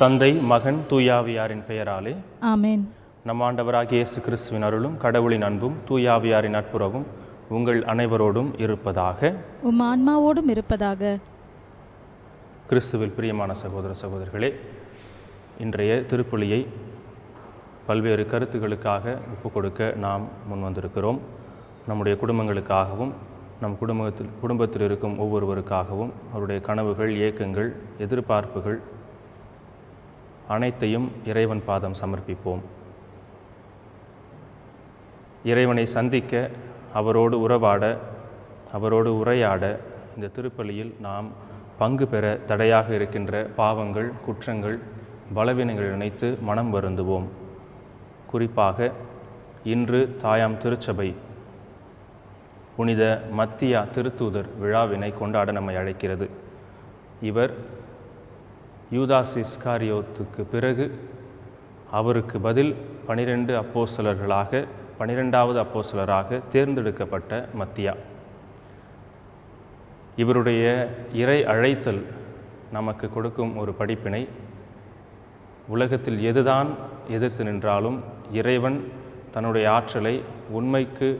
தந்தை மகன் தூயாவியாரின் பெயராலே ஆமேன் நம் ஆண்டவராகிய இயேசு கிறிஸ்துவின் அருளும் கடவுளின் அன்பும் தூயாவியாரின் நட்புறவும் உங்கள் அனைவரோடும் இருப்பதாக உம் ஆன்மாவோடும் இருப்பதாக கிறிஸ்துவில் பிரியமான சகோதர சகோதரர்களே இன்றைய திருப்புலியை பல்வேறு கருத்துக்களுக்காக ஒப்பு கொடுக்க நாம் முன்வந்திருக்கிறோம் நம்முடைய குடும்பங்களுக்காகவும் நம் குடும்பத்தில் குடும்பத்தில் இருக்கும் ஒவ்வொருவருக்காகவும் அவருடைய கனவுகள் இயக்கங்கள் எதிர்பார்ப்புகள் அனைத்தையும் இறைவன் பாதம் சமர்ப்பிப்போம் இறைவனை சந்திக்க அவரோடு உறவாட அவரோடு உரையாட இந்த திருப்பலியில் நாம் பங்கு பெற தடையாக இருக்கின்ற பாவங்கள் குற்றங்கள் பலவீனங்கள் நினைத்து மனம் வருந்துவோம் குறிப்பாக இன்று தாயாம் திருச்சபை புனித மத்தியா திருத்தூதர் விழாவினை கொண்டாட நம்மை அழைக்கிறது இவர் யூதாஸ் இஸ்காரியோத்துக்கு பிறகு அவருக்கு பதில் பனிரெண்டு அப்போசலர்களாக பனிரெண்டாவது அப்போசலராக தேர்ந்தெடுக்கப்பட்ட மத்தியா இவருடைய இறை அழைத்தல் நமக்கு கொடுக்கும் ஒரு படிப்பினை உலகத்தில் எதுதான் எதிர்த்து நின்றாலும் இறைவன் தன்னுடைய ஆற்றலை உண்மைக்கு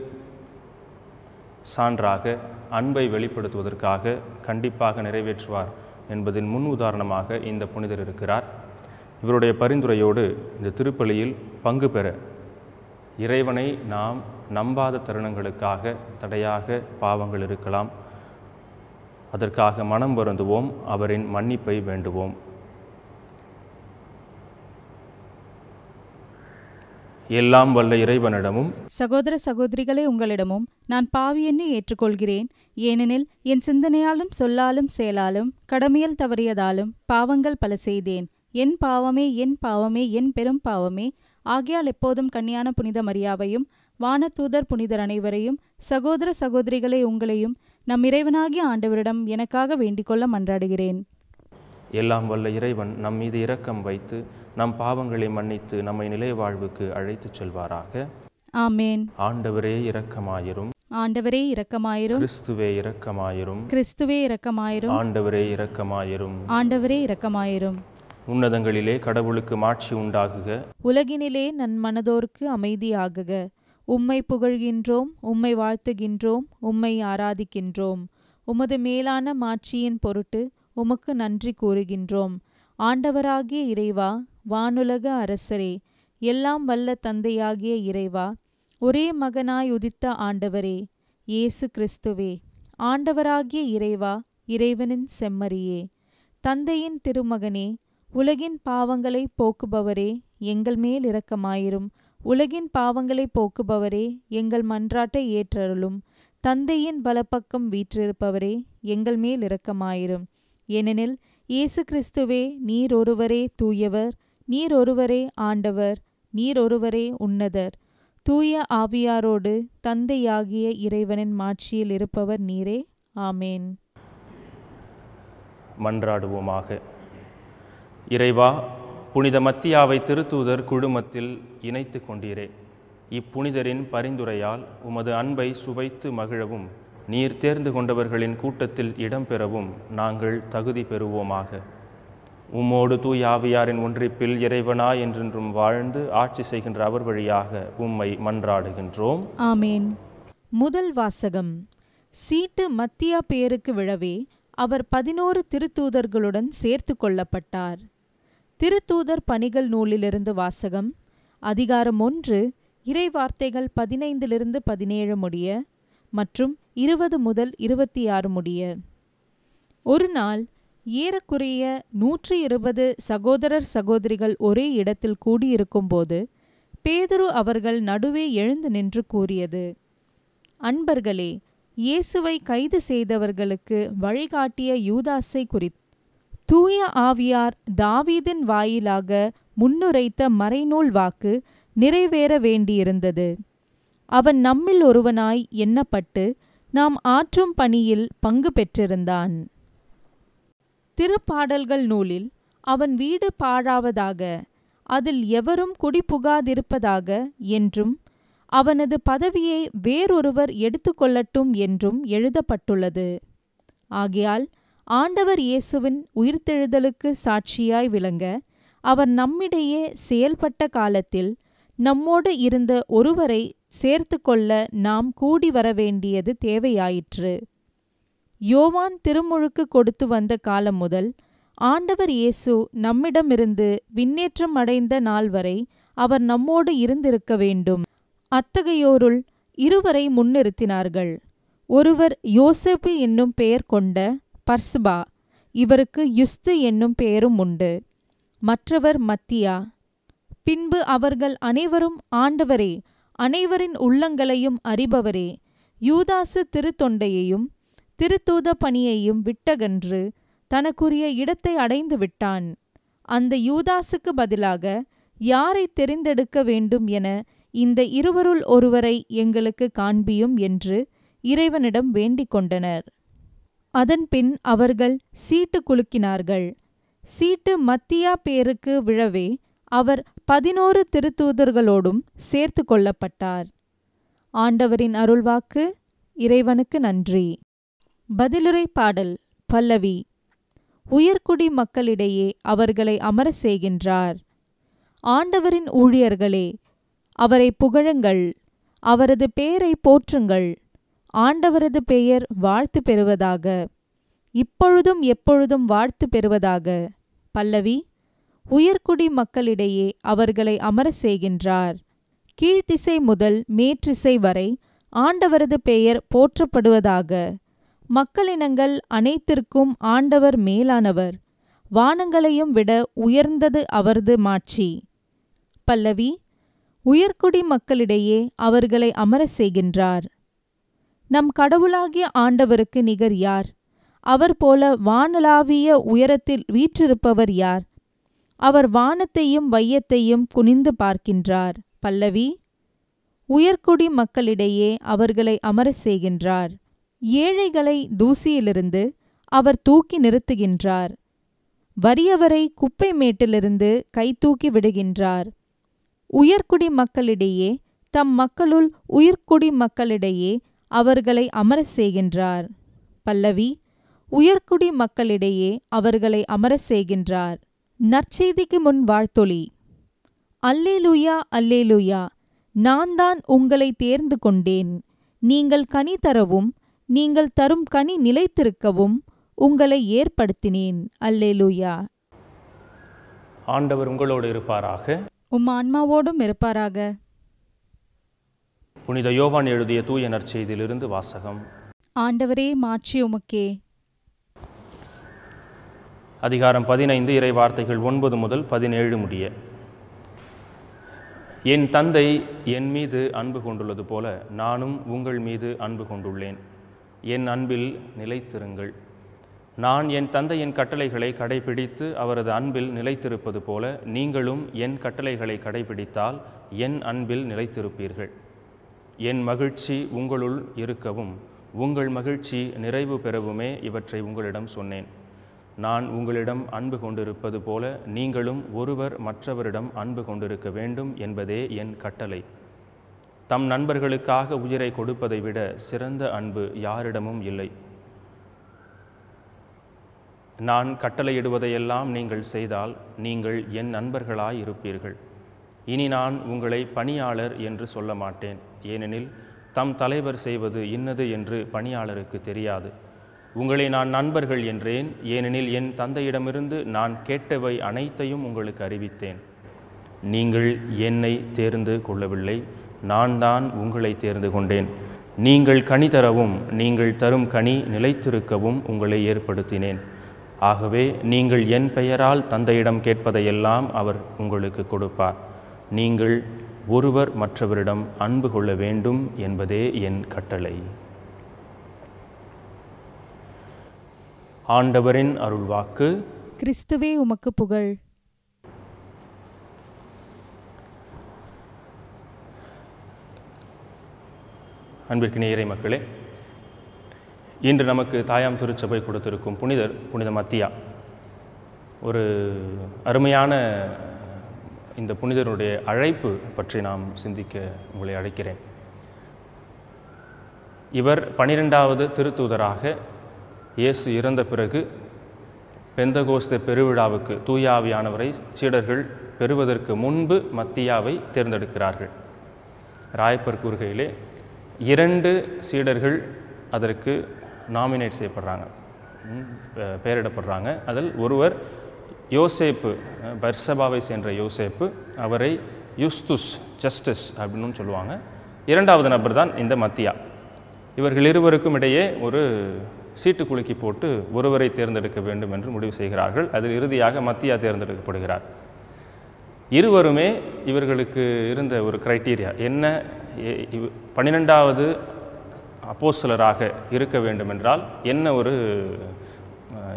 சான்றாக அன்பை வெளிப்படுத்துவதற்காக கண்டிப்பாக நிறைவேற்றுவார் என்பதின் முன் உதாரணமாக இந்த புனிதர் இருக்கிறார் இவருடைய பரிந்துரையோடு இந்த திருப்பலியில் பங்கு பெற இறைவனை நாம் நம்பாத தருணங்களுக்காக தடையாக பாவங்கள் இருக்கலாம் அதற்காக மனம் வருந்துவோம் அவரின் மன்னிப்பை வேண்டுவோம் எல்லாம் வல்ல இறைவனிடமும் சகோதர சகோதரிகளை உங்களிடமும் நான் பாவியென்னு ஏற்றுக்கொள்கிறேன் ஏனெனில் என் சிந்தனையாலும் சொல்லாலும் செயலாலும் கடமையில் தவறியதாலும் பாவங்கள் பல செய்தேன் என் பாவமே என் பாவமே என் பெரும் பாவமே ஆகையால் எப்போதும் கன்னியான புனித மரியாவையும் வானதூதர் புனிதர் அனைவரையும் சகோதர சகோதரிகளை உங்களையும் நம் இறைவனாகிய ஆண்டவரிடம் எனக்காக வேண்டிக்கொள்ள மன்றாடுகிறேன் எல்லாம் வல்ல இறைவன் நம் மீது இரக்கம் வைத்து நம் பாவங்களை மன்னித்து நம்மை நிலை வாழ்வுக்கு அழைத்துச் செல்வாராக ஆமேன் ஆண்டவரே இரக்கமாயிரும் ஆண்டவரே இரக்கமாயிரும் கிறிஸ்துவே இரக்கமாயிரும் கிறிஸ்துவே இரக்கமாயிரும் ஆண்டவரே இரக்கமாயிரும் ஆண்டவரே இரக்கமாயிரும் உன்னதங்களிலே கடவுளுக்கு மாட்சி உண்டாகுக உலகினிலே நன் மனதோர்க்கு அமைதியாகுக உம்மை புகழ்கின்றோம் உம்மை வாழ்த்துகின்றோம் உம்மை ஆராதிக்கின்றோம் உமது மேலான மாட்சியின் பொருட்டு உமக்கு நன்றி கூறுகின்றோம் ஆண்டவராகிய இறைவா வானுலக அரசரே எல்லாம் வல்ல தந்தையாகிய இறைவா ஒரே மகனாய் உதித்த ஆண்டவரே இயேசு கிறிஸ்துவே ஆண்டவராகிய இறைவா இறைவனின் செம்மறியே தந்தையின் திருமகனே உலகின் பாவங்களை போக்குபவரே எங்கள் மேல் இரக்கமாயிரும் உலகின் பாவங்களை போக்குபவரே எங்கள் மன்றாட்டை ஏற்றருளும் தந்தையின் பலப்பக்கம் வீற்றிருப்பவரே எங்கள் மேல் இரக்கமாயிரும் ஏனெனில் இயேசு கிறிஸ்துவே நீர் ஒருவரே தூயவர் நீர் ஒருவரே ஆண்டவர் நீர் ஒருவரே உன்னதர் தூய ஆவியாரோடு தந்தையாகிய இறைவனின் மாட்சியில் இருப்பவர் நீரே ஆமேன் மன்றாடுவோமாக இறைவா புனித மத்தியாவை திருத்தூதர் குழுமத்தில் இணைத்து கொண்டீரே இப்புனிதரின் பரிந்துரையால் உமது அன்பை சுவைத்து மகிழவும் நீர் தேர்ந்து கொண்டவர்களின் கூட்டத்தில் இடம்பெறவும் நாங்கள் தகுதி பெறுவோமாக உம்மோடு தூயாவியாரின் ஒன்றிப்பில் இறைவனா என்றென்றும் வாழ்ந்து ஆட்சி செய்கின்ற அவர் வழியாக உம்மை மன்றாடுகின்றோம் ஆமேன் முதல் வாசகம் சீட்டு மத்தியா பேருக்கு விழவே அவர் பதினோரு திருத்தூதர்களுடன் சேர்த்து கொள்ளப்பட்டார் திருத்தூதர் பணிகள் நூலிலிருந்து வாசகம் அதிகாரம் ஒன்று இறைவார்த்தைகள் பதினைந்திலிருந்து பதினேழு முடிய மற்றும் இருபது முதல் இருபத்தி ஆறு முடிய ஒரு நாள் ஏறக்குறைய நூற்றி இருபது சகோதரர் சகோதரிகள் ஒரே இடத்தில் கூடியிருக்கும்போது பேதுரு அவர்கள் நடுவே எழுந்து நின்று கூறியது அன்பர்களே இயேசுவை கைது செய்தவர்களுக்கு வழிகாட்டிய யூதாசை குறித்து தூய ஆவியார் தாவீதின் வாயிலாக முன்னுரைத்த மறைநூல் வாக்கு நிறைவேற வேண்டியிருந்தது அவன் நம்மில் ஒருவனாய் எண்ணப்பட்டு நாம் ஆற்றும் பணியில் பங்கு பெற்றிருந்தான் திருப்பாடல்கள் நூலில் அவன் வீடு பாழாவதாக அதில் எவரும் குடிபுகாதிருப்பதாக என்றும் அவனது பதவியை வேறொருவர் எடுத்துக்கொள்ளட்டும் என்றும் எழுதப்பட்டுள்ளது ஆகையால் ஆண்டவர் இயேசுவின் உயிர்த்தெழுதலுக்கு சாட்சியாய் விளங்க அவர் நம்மிடையே செயல்பட்ட காலத்தில் நம்மோடு இருந்த ஒருவரை சேர்த்து கொள்ள நாம் கூடி வர வேண்டியது தேவையாயிற்று யோவான் திருமுழுக்கு கொடுத்து வந்த காலம் முதல் ஆண்டவர் இயேசு நம்மிடமிருந்து விண்ணேற்றம் அடைந்த நாள் வரை அவர் நம்மோடு இருந்திருக்க வேண்டும் அத்தகையோருள் இருவரை முன்னிறுத்தினார்கள் ஒருவர் யோசேப்பு என்னும் பெயர் கொண்ட பர்ஸ்பா இவருக்கு யுஸ்து என்னும் பெயரும் உண்டு மற்றவர் மத்தியா பின்பு அவர்கள் அனைவரும் ஆண்டவரே அனைவரின் உள்ளங்களையும் அறிபவரே யூதாசு திருத்தொண்டையையும் திருத்தூத பணியையும் விட்டகன்று தனக்குரிய இடத்தை அடைந்து விட்டான் அந்த யூதாசுக்கு பதிலாக யாரை தெரிந்தெடுக்க வேண்டும் என இந்த இருவருள் ஒருவரை எங்களுக்கு காண்பியும் என்று இறைவனிடம் வேண்டிக் கொண்டனர் அதன்பின் அவர்கள் சீட்டு குலுக்கினார்கள் சீட்டு மத்தியா பேருக்கு விழவே அவர் பதினோரு திருத்தூதர்களோடும் சேர்த்து கொள்ளப்பட்டார் ஆண்டவரின் அருள்வாக்கு இறைவனுக்கு நன்றி பதிலுரை பாடல் பல்லவி உயர்குடி மக்களிடையே அவர்களை அமர செய்கின்றார் ஆண்டவரின் ஊழியர்களே அவரை புகழுங்கள் அவரது பெயரை போற்றுங்கள் ஆண்டவரது பெயர் வாழ்த்து பெறுவதாக இப்பொழுதும் எப்பொழுதும் வாழ்த்து பெறுவதாக பல்லவி உயர்குடி மக்களிடையே அவர்களை அமர செய்கின்றார் கீழ்த்திசை முதல் மேற்றிசை வரை ஆண்டவரது பெயர் போற்றப்படுவதாக மக்களினங்கள் அனைத்திற்கும் ஆண்டவர் மேலானவர் வானங்களையும் விட உயர்ந்தது அவரது மாட்சி பல்லவி உயர்குடி மக்களிடையே அவர்களை அமர செய்கின்றார் நம் கடவுளாகிய ஆண்டவருக்கு நிகர் யார் அவர் போல வானலாவிய உயரத்தில் வீற்றிருப்பவர் யார் அவர் வானத்தையும் வையத்தையும் குனிந்து பார்க்கின்றார் பல்லவி உயர்குடி மக்களிடையே அவர்களை அமரச் செய்கின்றார் ஏழைகளை தூசியிலிருந்து அவர் தூக்கி நிறுத்துகின்றார் வறியவரை குப்பை மேட்டிலிருந்து தூக்கி விடுகின்றார் உயர்குடி மக்களிடையே தம் மக்களுள் உயர்குடி மக்களிடையே அவர்களை அமரச் செய்கின்றார் பல்லவி உயர்குடி மக்களிடையே அவர்களை அமரச் செய்கின்றார் நற்செய்திக்கு முன் வாழ்த்தொளி அல்லேலுயா அல்லேலுயா நான் தான் உங்களை தேர்ந்து கொண்டேன் நீங்கள் கனி தரவும் நீங்கள் தரும் கனி நிலைத்திருக்கவும் உங்களை ஏற்படுத்தினேன் அல்லேலுயா ஆண்டவர் உங்களோடு இருப்பாராக உம் ஆன்மாவோடும் இருப்பாராக புனித யோவான் எழுதிய தூய நற்செய்தியிலிருந்து வாசகம் ஆண்டவரே மாற்றி உமக்கே அதிகாரம் பதினைந்து இறை வார்த்தைகள் ஒன்பது முதல் பதினேழு முடிய என் தந்தை என் மீது அன்பு கொண்டுள்ளது போல நானும் உங்கள் மீது அன்பு கொண்டுள்ளேன் என் அன்பில் நிலைத்திருங்கள் நான் என் தந்தையின் கட்டளைகளை கடைபிடித்து அவரது அன்பில் நிலைத்திருப்பது போல நீங்களும் என் கட்டளைகளை கடைபிடித்தால் என் அன்பில் நிலைத்திருப்பீர்கள் என் மகிழ்ச்சி உங்களுள் இருக்கவும் உங்கள் மகிழ்ச்சி நிறைவு பெறவுமே இவற்றை உங்களிடம் சொன்னேன் நான் உங்களிடம் அன்பு கொண்டிருப்பது போல நீங்களும் ஒருவர் மற்றவரிடம் அன்பு கொண்டிருக்க வேண்டும் என்பதே என் கட்டளை தம் நண்பர்களுக்காக உயிரை கொடுப்பதை விட சிறந்த அன்பு யாரிடமும் இல்லை நான் கட்டளையிடுவதையெல்லாம் நீங்கள் செய்தால் நீங்கள் என் நண்பர்களாய் இருப்பீர்கள் இனி நான் உங்களை பணியாளர் என்று சொல்ல மாட்டேன் ஏனெனில் தம் தலைவர் செய்வது இன்னது என்று பணியாளருக்கு தெரியாது உங்களை நான் நண்பர்கள் என்றேன் ஏனெனில் என் தந்தையிடமிருந்து நான் கேட்டவை அனைத்தையும் உங்களுக்கு அறிவித்தேன் நீங்கள் என்னை தேர்ந்து கொள்ளவில்லை நான் தான் உங்களை தேர்ந்து கொண்டேன் நீங்கள் கனி தரவும் நீங்கள் தரும் கனி நிலைத்திருக்கவும் உங்களை ஏற்படுத்தினேன் ஆகவே நீங்கள் என் பெயரால் தந்தையிடம் கேட்பதையெல்லாம் அவர் உங்களுக்கு கொடுப்பார் நீங்கள் ஒருவர் மற்றவரிடம் அன்பு கொள்ள வேண்டும் என்பதே என் கட்டளை ஆண்டவரின் அருள்வாக்கு கிறிஸ்துவே உமக்கு புகழ் அன்பிற்கு நேரை மக்களே இன்று நமக்கு தாயாம் திருச்சபை கொடுத்திருக்கும் புனிதர் புனித மத்தியா ஒரு அருமையான இந்த புனிதருடைய அழைப்பு பற்றி நாம் சிந்திக்க உங்களை அழைக்கிறேன் இவர் பனிரெண்டாவது திருத்தூதராக இயேசு இறந்த பிறகு பெந்தகோஸ்த பெருவிழாவுக்கு தூயாவியானவரை சீடர்கள் பெறுவதற்கு முன்பு மத்தியாவை தேர்ந்தெடுக்கிறார்கள் ராயப்பர் கூறுகையிலே இரண்டு சீடர்கள் அதற்கு நாமினேட் செய்யப்படுறாங்க பெயரிடப்படுறாங்க அதில் ஒருவர் யோசேப்பு பர்சபாவை சேர்ந்த யோசேப்பு அவரை யுஸ்துஸ் ஜஸ்டிஸ் அப்படின்னு சொல்லுவாங்க இரண்டாவது நபர் தான் இந்த மத்தியா இவர்கள் இருவருக்கும் இடையே ஒரு சீட்டு குலுக்கி போட்டு ஒருவரை தேர்ந்தெடுக்க வேண்டும் என்று முடிவு செய்கிறார்கள் அதில் இறுதியாக மத்தியா தேர்ந்தெடுக்கப்படுகிறார் இருவருமே இவர்களுக்கு இருந்த ஒரு கிரைட்டீரியா என்ன இவ் பன்னிரெண்டாவது அப்போசலராக இருக்க வேண்டுமென்றால் என்ன ஒரு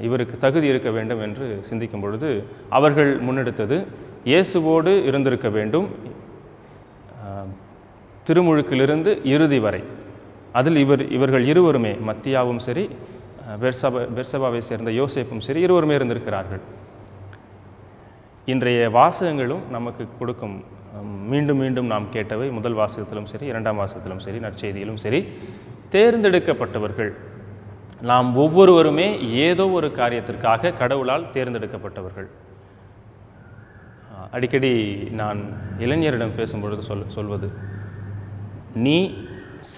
இவருக்கு தகுதி இருக்க வேண்டும் என்று சிந்திக்கும் பொழுது அவர்கள் முன்னெடுத்தது இயேசுவோடு இருந்திருக்க வேண்டும் திருமுழுக்கிலிருந்து இறுதி வரை அதில் இவர் இவர்கள் இருவருமே மத்தியாவும் சரி பெர்சபா பெர்சபாவை சேர்ந்த யோசேப்பும் சரி இருவருமே இருந்திருக்கிறார்கள் இன்றைய வாசகங்களும் நமக்கு கொடுக்கும் மீண்டும் மீண்டும் நாம் கேட்டவை முதல் வாசகத்திலும் சரி இரண்டாம் வாசகத்திலும் சரி நற்செய்தியிலும் சரி தேர்ந்தெடுக்கப்பட்டவர்கள் நாம் ஒவ்வொருவருமே ஏதோ ஒரு காரியத்திற்காக கடவுளால் தேர்ந்தெடுக்கப்பட்டவர்கள் அடிக்கடி நான் இளைஞரிடம் பேசும்பொழுது சொல் சொல்வது நீ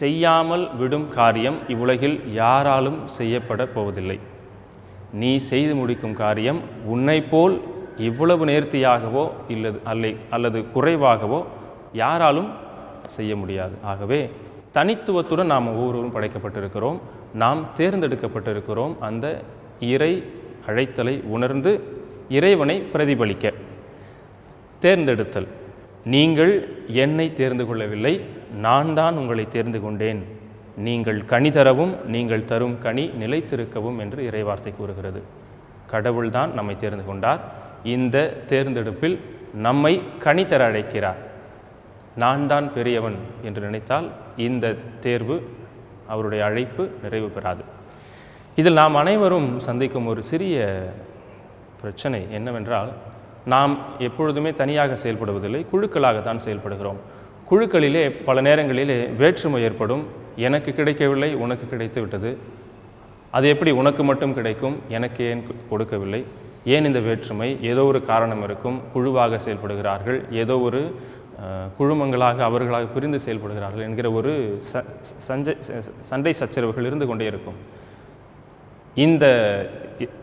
செய்யாமல் விடும் காரியம் இவ்வுலகில் யாராலும் செய்யப்பட போவதில்லை நீ செய்து முடிக்கும் காரியம் உன்னை போல் இவ்வளவு நேர்த்தியாகவோ இல்லது அல்லை அல்லது குறைவாகவோ யாராலும் செய்ய முடியாது ஆகவே தனித்துவத்துடன் நாம் ஒவ்வொருவரும் படைக்கப்பட்டிருக்கிறோம் நாம் தேர்ந்தெடுக்கப்பட்டிருக்கிறோம் அந்த இறை அழைத்தலை உணர்ந்து இறைவனை பிரதிபலிக்க தேர்ந்தெடுத்தல் நீங்கள் என்னை தேர்ந்து கொள்ளவில்லை நான் தான் உங்களை தேர்ந்து கொண்டேன் நீங்கள் கனி தரவும் நீங்கள் தரும் கனி நிலைத்திருக்கவும் என்று இறைவார்த்தை கூறுகிறது கடவுள்தான் நம்மை தேர்ந்து கொண்டார் இந்த தேர்ந்தெடுப்பில் நம்மை கனி தர அழைக்கிறார் நான் தான் பெரியவன் என்று நினைத்தால் இந்த தேர்வு அவருடைய அழைப்பு நிறைவு பெறாது இதில் நாம் அனைவரும் சந்திக்கும் ஒரு சிறிய பிரச்சனை என்னவென்றால் நாம் எப்பொழுதுமே தனியாக செயல்படுவதில்லை குழுக்களாக தான் செயல்படுகிறோம் குழுக்களிலே பல நேரங்களிலே வேற்றுமை ஏற்படும் எனக்கு கிடைக்கவில்லை உனக்கு கிடைத்து விட்டது அது எப்படி உனக்கு மட்டும் கிடைக்கும் எனக்கு ஏன் கொடுக்கவில்லை ஏன் இந்த வேற்றுமை ஏதோ ஒரு காரணம் இருக்கும் குழுவாக செயல்படுகிறார்கள் ஏதோ ஒரு குழுமங்களாக அவர்களாக பிரிந்து செயல்படுகிறார்கள் என்கிற ஒரு ச சஞ்சை சண்டை சச்சரவுகள் இருந்து கொண்டே இருக்கும் இந்த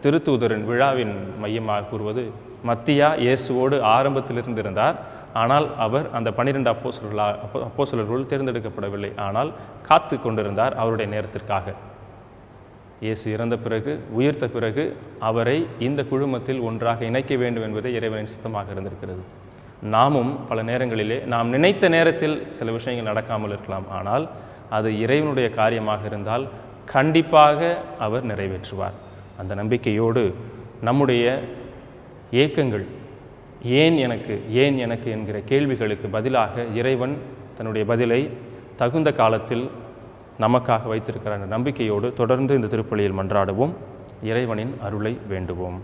திருத்தூதரின் விழாவின் மையமாக கூறுவது மத்தியா இயேசுவோடு ஆரம்பத்தில் இருந்திருந்தார் ஆனால் அவர் அந்த பன்னிரெண்டு அப்போசலர்களா அப்போசலர்களுள் தேர்ந்தெடுக்கப்படவில்லை ஆனால் காத்து கொண்டிருந்தார் அவருடைய நேரத்திற்காக இயேசு இறந்த பிறகு உயிர்த்த பிறகு அவரை இந்த குழுமத்தில் ஒன்றாக இணைக்க வேண்டும் என்பதே இறைவனின் சித்தமாக இருந்திருக்கிறது நாமும் பல நேரங்களிலே நாம் நினைத்த நேரத்தில் சில விஷயங்கள் நடக்காமல் இருக்கலாம் ஆனால் அது இறைவனுடைய காரியமாக இருந்தால் கண்டிப்பாக அவர் நிறைவேற்றுவார் அந்த நம்பிக்கையோடு நம்முடைய ஏக்கங்கள் ஏன் எனக்கு ஏன் எனக்கு என்கிற கேள்விகளுக்கு பதிலாக இறைவன் தன்னுடைய பதிலை தகுந்த காலத்தில் நமக்காக வைத்திருக்கிற நம்பிக்கையோடு தொடர்ந்து இந்த திருப்பலியில் மன்றாடுவோம் இறைவனின் அருளை வேண்டுவோம்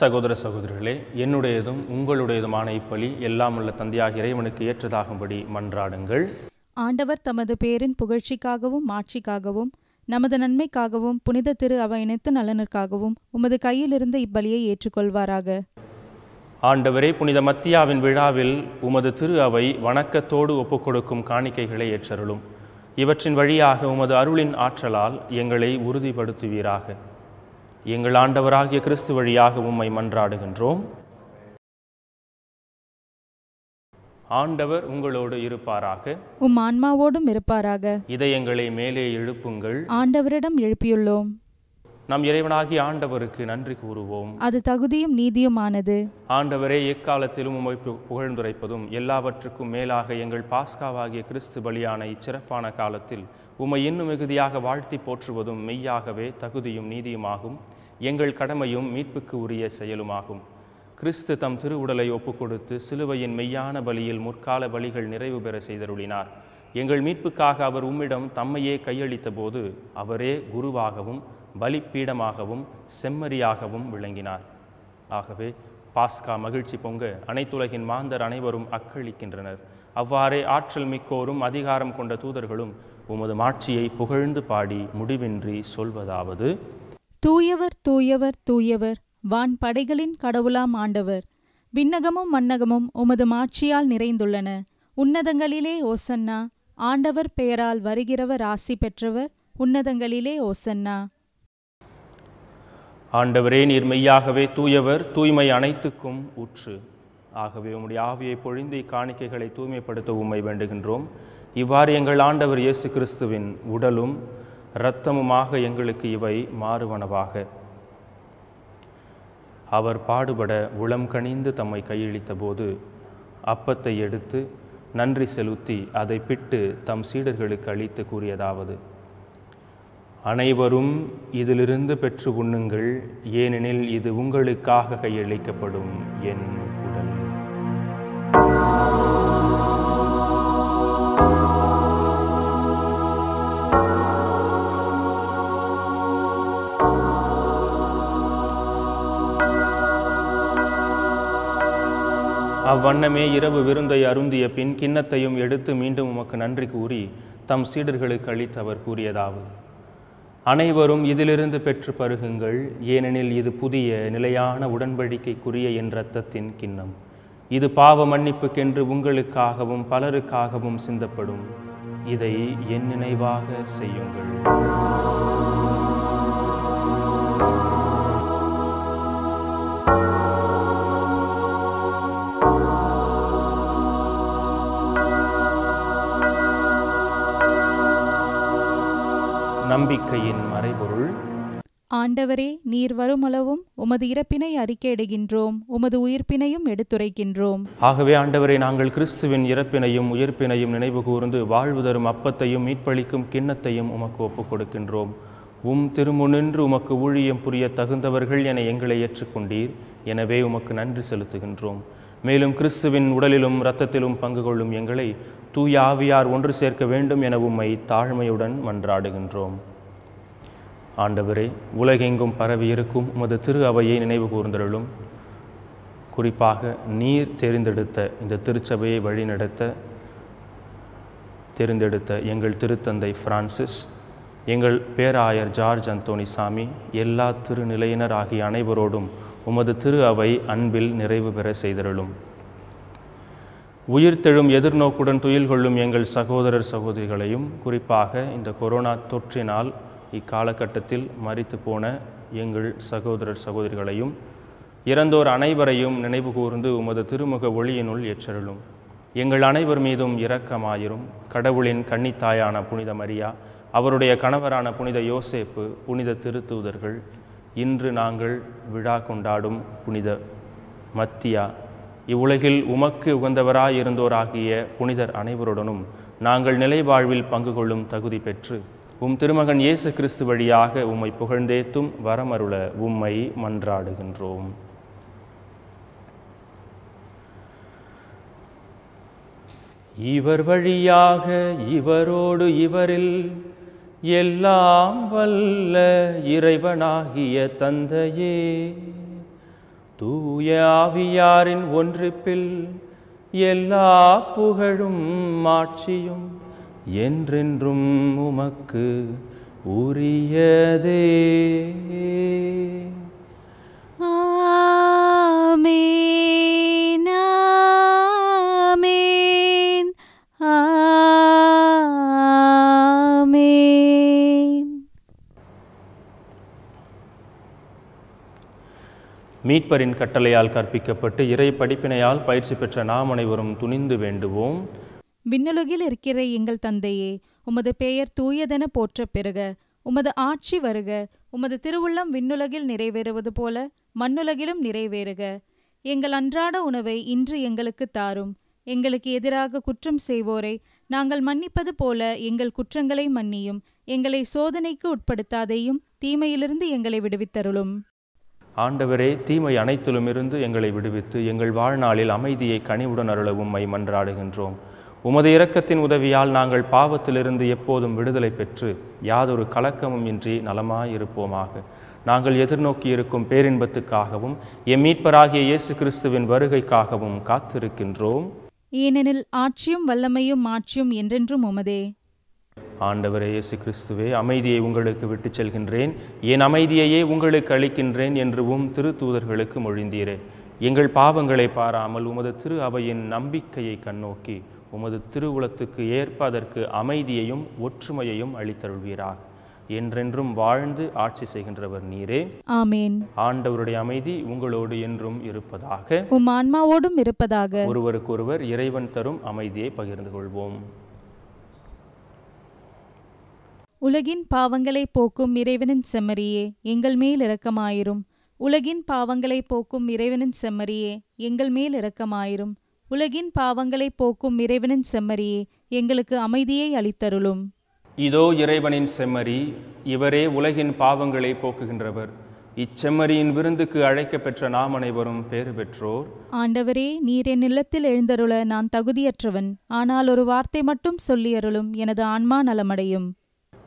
சகோதர சகோதரிகளே என்னுடையதும் உங்களுடையதுமான இப்பலி எல்லாம் உள்ள தந்தையாக இறைவனுக்கு ஏற்றதாகும்படி மன்றாடுங்கள் ஆண்டவர் தமது பேரின் புகழ்ச்சிக்காகவும் ஆட்சிக்காகவும் நமது நன்மைக்காகவும் புனித திரு அவ இணைத்த நலனுக்காகவும் உமது கையிலிருந்து இப்பலியை ஏற்றுக்கொள்வாராக ஆண்டவரே புனித மத்தியாவின் விழாவில் உமது திரு அவை வணக்கத்தோடு ஒப்புக்கொடுக்கும் காணிக்கைகளை ஏற்றருளும் இவற்றின் வழியாக உமது அருளின் ஆற்றலால் எங்களை உறுதிப்படுத்துவீராக எங்கள் ஆண்டவராகிய கிறிஸ்து வழியாக உம்மை மன்றாடுகின்றோம் ஆண்டவர் உங்களோடு இருப்பாராக உம் ஆன்மாவோடும் இருப்பாராக இதயங்களை மேலே எழுப்புங்கள் ஆண்டவரிடம் எழுப்பியுள்ளோம் நம் இறைவனாகி ஆண்டவருக்கு நன்றி கூறுவோம் அது தகுதியும் நீதியுமானது ஆண்டவரே எக்காலத்திலும் உமை புகழ்ந்துரைப்பதும் எல்லாவற்றுக்கும் மேலாக எங்கள் பாஸ்காவாகிய கிறிஸ்து பலியான இச்சிறப்பான காலத்தில் உமை இன்னும் மிகுதியாக வாழ்த்தி போற்றுவதும் மெய்யாகவே தகுதியும் நீதியுமாகும் எங்கள் கடமையும் மீட்புக்கு உரிய செயலுமாகும் கிறிஸ்து தம் திருவுடலை ஒப்புக்கொடுத்து சிலுவையின் மெய்யான பலியில் முற்கால பலிகள் நிறைவு பெற செய்தருளினார் எங்கள் மீட்புக்காக அவர் உம்மிடம் தம்மையே கையளித்த போது அவரே குருவாகவும் பலிப்பீடமாகவும் செம்மறியாகவும் விளங்கினார் ஆகவே பாஸ்கா மகிழ்ச்சி பொங்க அனைத்துலகின் மாந்தர் அனைவரும் அக்களிக்கின்றனர் அவ்வாறே ஆற்றல் மிக்கோரும் அதிகாரம் கொண்ட தூதர்களும் உமது மாட்சியை புகழ்ந்து பாடி முடிவின்றி சொல்வதாவது தூயவர் தூயவர் தூயவர் வான் படைகளின் கடவுளாம் ஆண்டவர் விண்ணகமும் மன்னகமும் உமது மாட்சியால் நிறைந்துள்ளன உன்னதங்களிலே ஓசன்னா ஆண்டவர் பெயரால் வருகிறவர் ஆசி பெற்றவர் உன்னதங்களிலே ஓசன்னா ஆண்டவரே நீர் மெய்யாகவே தூயவர் தூய்மை அனைத்துக்கும் உற்று ஆகவே உம்முடைய ஆவியை பொழிந்து இக்காணிக்கைகளை தூய்மைப்படுத்த உண்மை வேண்டுகின்றோம் இவ்வாறு எங்கள் ஆண்டவர் இயேசு கிறிஸ்துவின் உடலும் இரத்தமுமாக எங்களுக்கு இவை மாறுவனவாக அவர் பாடுபட உளம் கணிந்து தம்மை கையளித்த போது அப்பத்தை எடுத்து நன்றி செலுத்தி அதை பிட்டு தம் சீடர்களுக்கு அளித்து கூறியதாவது அனைவரும் இதிலிருந்து பெற்று உண்ணுங்கள் ஏனெனில் இது உங்களுக்காக கையளிக்கப்படும் என் உடல் அவ்வண்ணமே இரவு விருந்தை அருந்திய பின் கிண்ணத்தையும் எடுத்து மீண்டும் உமக்கு நன்றி கூறி தம் சீடர்களுக்கு அளித்து அவர் கூறியதாவது அனைவரும் இதிலிருந்து பெற்று பருகுங்கள் ஏனெனில் இது புதிய நிலையான உடன்படிக்கைக்குரிய என் இரத்தத்தின் கிண்ணம் இது பாவ மன்னிப்புக்கென்று உங்களுக்காகவும் பலருக்காகவும் சிந்தப்படும் இதை என் நினைவாக செய்யுங்கள் நம்பிக்கையின் மறைபொருள் ஆண்டவரே நீர் வருமளவும் உமது இறப்பினை அறிக்கையிடுகின்றோம் உமது உயிர்ப்பினையும் எடுத்துரைக்கின்றோம் ஆகவே ஆண்டவரை நாங்கள் கிறிஸ்துவின் இறப்பினையும் உயிர்ப்பினையும் நினைவு கூர்ந்து வாழ்வு தரும் அப்பத்தையும் மீட்பளிக்கும் கிண்ணத்தையும் உமக்கு ஒப்புக் கொடுக்கின்றோம் உம் திருமுனின்று உமக்கு ஊழியம் புரிய தகுந்தவர்கள் என எங்களை ஏற்றுக்கொண்டீர் எனவே உமக்கு நன்றி செலுத்துகின்றோம் மேலும் கிறிஸ்துவின் உடலிலும் இரத்தத்திலும் பங்கு கொள்ளும் எங்களை தூய ஆவியார் ஒன்று சேர்க்க வேண்டும் என உம்மை தாழ்மையுடன் மன்றாடுகின்றோம் ஆண்டவரே உலகெங்கும் பரவி இருக்கும் உமது திரு அவையை நினைவு கூர்ந்தருளும் குறிப்பாக நீர் தேர்ந்தெடுத்த இந்த திருச்சபையை வழிநடத்த தேர்ந்தெடுத்த எங்கள் திருத்தந்தை பிரான்சிஸ் எங்கள் பேராயர் ஜார்ஜ் அந்தோனி சாமி எல்லா திருநிலையினர் ஆகிய அனைவரோடும் உமது திரு அவை அன்பில் நிறைவு பெற செய்தருளும் உயிர்த்தெழும் எதிர்நோக்குடன் துயில் கொள்ளும் எங்கள் சகோதரர் சகோதரிகளையும் குறிப்பாக இந்த கொரோனா தொற்றினால் இக்காலகட்டத்தில் மறித்து போன எங்கள் சகோதரர் சகோதரிகளையும் இறந்தோர் அனைவரையும் நினைவு கூர்ந்து உமது திருமுக ஒளியினுள் ஏற்றருளும் எங்கள் அனைவர் மீதும் இரக்கமாயிரும் கடவுளின் கன்னித்தாயான புனித மரியா அவருடைய கணவரான புனித யோசேப்பு புனித திருத்தூதர்கள் இன்று நாங்கள் விழா கொண்டாடும் புனித மத்தியா இவ்வுலகில் உமக்கு உகந்தவராயிருந்தோராகிய புனிதர் அனைவருடனும் நாங்கள் நிலை வாழ்வில் பங்கு கொள்ளும் தகுதி பெற்று உம் திருமகன் இயேசு கிறிஸ்து வழியாக உம்மை புகழ்ந்தேத்தும் வரமருள உம்மை மன்றாடுகின்றோம் இவர் வழியாக இவரோடு இவரில் எல்லாம் வல்ல இறைவனாகிய தந்தையே தூய ஆவியாரின் ஒன்றிப்பில் எல்லா புகழும் மாட்சியும் என்றென்றும் உமக்கு உரியதே மீட்பரின் கட்டளையால் கற்பிக்கப்பட்டு இறை படிப்பினையால் பயிற்சி பெற்ற நாம் அனைவரும் துணிந்து வேண்டுவோம் விண்ணுலகில் இருக்கிற எங்கள் தந்தையே உமது பெயர் தூயதென போற்ற பிறக உமது ஆட்சி வருக உமது திருவுள்ளம் விண்ணுலகில் நிறைவேறுவது போல மண்ணுலகிலும் நிறைவேறுக எங்கள் அன்றாட உணவை இன்று எங்களுக்கு தாரும் எங்களுக்கு எதிராக குற்றம் செய்வோரை நாங்கள் மன்னிப்பது போல எங்கள் குற்றங்களை மன்னியும் எங்களை சோதனைக்கு உட்படுத்தாதையும் தீமையிலிருந்து எங்களை விடுவித்தருளும் ஆண்டவரே தீமை அனைத்திலுமிருந்து எங்களை விடுவித்து எங்கள் வாழ்நாளில் அமைதியை கனிவுடன் அருளவும் மை மன்றாடுகின்றோம் உமது இரக்கத்தின் உதவியால் நாங்கள் பாவத்திலிருந்து எப்போதும் விடுதலை பெற்று யாதொரு கலக்கமும் இன்றி நலமாயிருப்போமாக நாங்கள் எதிர்நோக்கி இருக்கும் பேரின்பத்துக்காகவும் எம் மீட்பராகிய இயேசு கிறிஸ்துவின் வருகைக்காகவும் காத்திருக்கின்றோம் ஏனெனில் ஆட்சியும் வல்லமையும் ஆட்சியும் என்றென்றும் உமதே ஆண்டவரே இயேசு கிறிஸ்துவே அமைதியை உங்களுக்கு விட்டு செல்கின்றேன் என் அமைதியையே உங்களுக்கு அளிக்கின்றேன் என்று உம் தூதர்களுக்கு மொழிந்தீரே எங்கள் பாவங்களை பாராமல் உமது திரு அவையின் நம்பிக்கையை கண்ணோக்கி உமது திருவுளத்துக்கு ஏற்ப அதற்கு அமைதியையும் ஒற்றுமையையும் அளித்தருள்வீராக என்றென்றும் வாழ்ந்து ஆட்சி செய்கின்றவர் நீரே ஆமேன் ஆண்டவருடைய அமைதி உங்களோடு என்றும் இருப்பதாக உம் ஆன்மாவோடும் இருப்பதாக ஒருவருக்கொருவர் இறைவன் தரும் அமைதியை பகிர்ந்து கொள்வோம் உலகின் பாவங்களை போக்கும் இறைவனின் செம்மறியே எங்கள் மேல் இரக்கமாயிரும் உலகின் பாவங்களை போக்கும் இறைவனின் செம்மறியே எங்கள் மேல் இரக்கமாயிரும் உலகின் பாவங்களை போக்கும் இறைவனின் செம்மறியே எங்களுக்கு அமைதியை அளித்தருளும் இதோ இறைவனின் செம்மறி இவரே உலகின் பாவங்களை போக்குகின்றவர் இச்செம்மறியின் விருந்துக்கு அழைக்கப்பெற்ற நாம் அனைவரும் பேறு பெற்றோர் ஆண்டவரே நீர் என் இல்லத்தில் எழுந்தருள நான் தகுதியற்றவன் ஆனால் ஒரு வார்த்தை மட்டும் சொல்லியருளும் எனது ஆன்மா நலமடையும்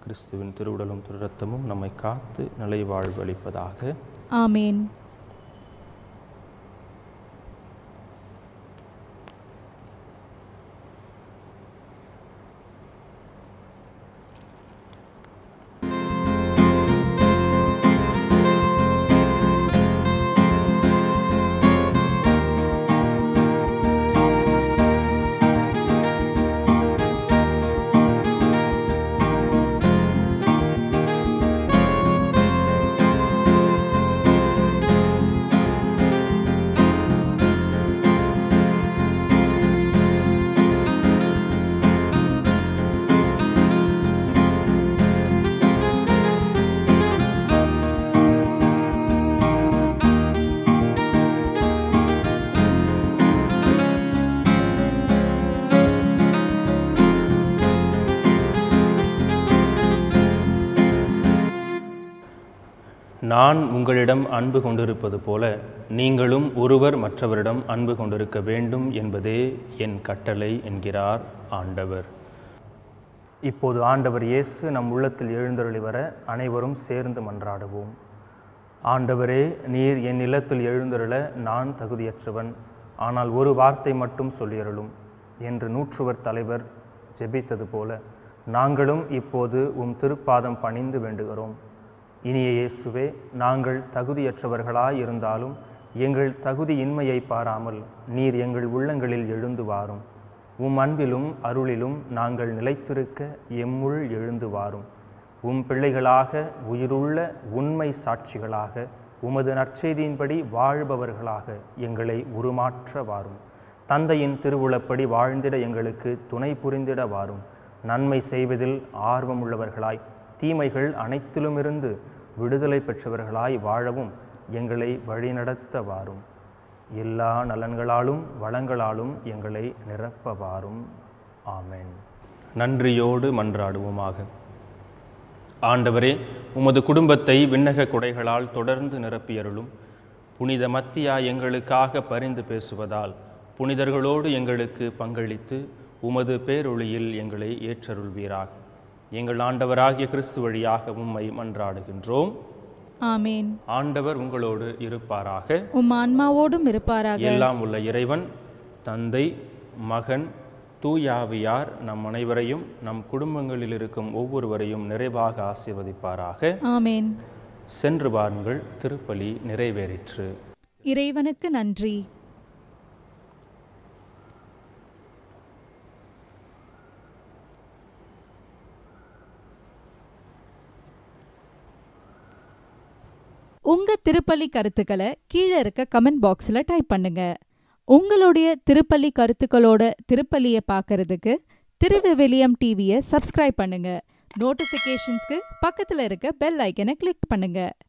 கிறிஸ்துவின் திருவுடலும் திருரத்தமும் நம்மை காத்து நிலை வாழ்வளிப்பதாக ஆமேன் நான் உங்களிடம் அன்பு கொண்டிருப்பது போல நீங்களும் ஒருவர் மற்றவரிடம் அன்பு கொண்டிருக்க வேண்டும் என்பதே என் கட்டளை என்கிறார் ஆண்டவர் இப்போது ஆண்டவர் இயேசு நம் உள்ளத்தில் எழுந்தருளி வர அனைவரும் சேர்ந்து மன்றாடுவோம் ஆண்டவரே நீர் என் இல்லத்தில் எழுந்தருள நான் தகுதியற்றவன் ஆனால் ஒரு வார்த்தை மட்டும் சொல்லியருளும் என்று நூற்றுவர் தலைவர் ஜெபித்தது போல நாங்களும் இப்போது உம் திருப்பாதம் பணிந்து வேண்டுகிறோம் இனிய இயேசுவே நாங்கள் தகுதியற்றவர்களாய் இருந்தாலும் எங்கள் தகுதியின்மையை பாராமல் நீர் எங்கள் உள்ளங்களில் எழுந்து வாரும் உம் அன்பிலும் அருளிலும் நாங்கள் நிலைத்திருக்க எம்முள் எழுந்து வாரும் உம் பிள்ளைகளாக உயிருள்ள உண்மை சாட்சிகளாக உமது நற்செய்தியின்படி வாழ்பவர்களாக எங்களை உருமாற்ற வாரும் தந்தையின் திருவுளப்படி வாழ்ந்திட எங்களுக்கு துணை புரிந்திட வாரும் நன்மை செய்வதில் ஆர்வமுள்ளவர்களாய் தீமைகள் அனைத்திலுமிருந்து விடுதலை பெற்றவர்களாய் வாழவும் எங்களை வழிநடத்தவாரும் எல்லா நலன்களாலும் வளங்களாலும் எங்களை நிரப்பவாரும் ஆமேன் நன்றியோடு மன்றாடுவோமாக ஆண்டவரே உமது குடும்பத்தை விண்ணக குடைகளால் தொடர்ந்து நிரப்பியருளும் புனித மத்தியா எங்களுக்காக பரிந்து பேசுவதால் புனிதர்களோடு எங்களுக்கு பங்களித்து உமது பேரொளியில் எங்களை ஏற்றருள்வீராக எங்கள் ஆண்டவராகிய கிறிஸ்து வழியாக உம்மை மன்றாடுகின்றோம் ஆமேன் ஆண்டவர் உங்களோடு இருப்பாராக உம் ஆன்மாவோடும் இருப்பாராக எல்லாம் உள்ள இறைவன் தந்தை மகன் தூயாவியார் நம் அனைவரையும் நம் குடும்பங்களில் இருக்கும் ஒவ்வொருவரையும் நிறைவாக ஆசீர்வதிப்பாராக ஆமேன் சென்று வாருங்கள் திருப்பலி நிறைவேறிற்று இறைவனுக்கு நன்றி உங்க திருப்பள்ளி கருத்துக்களை கீழே இருக்க கமெண்ட் பாக்ஸில் டைப் பண்ணுங்க உங்களுடைய திருப்பள்ளி கருத்துக்களோட திருப்பள்ளியை பார்க்கறதுக்கு திருவிவிலியம் டிவியை சப்ஸ்கிரைப் பண்ணுங்க நோட்டிஃபிகேஷன்ஸ்க்கு பக்கத்தில் இருக்க பெல் ஐக்கனை கிளிக் பண்ணுங்கள்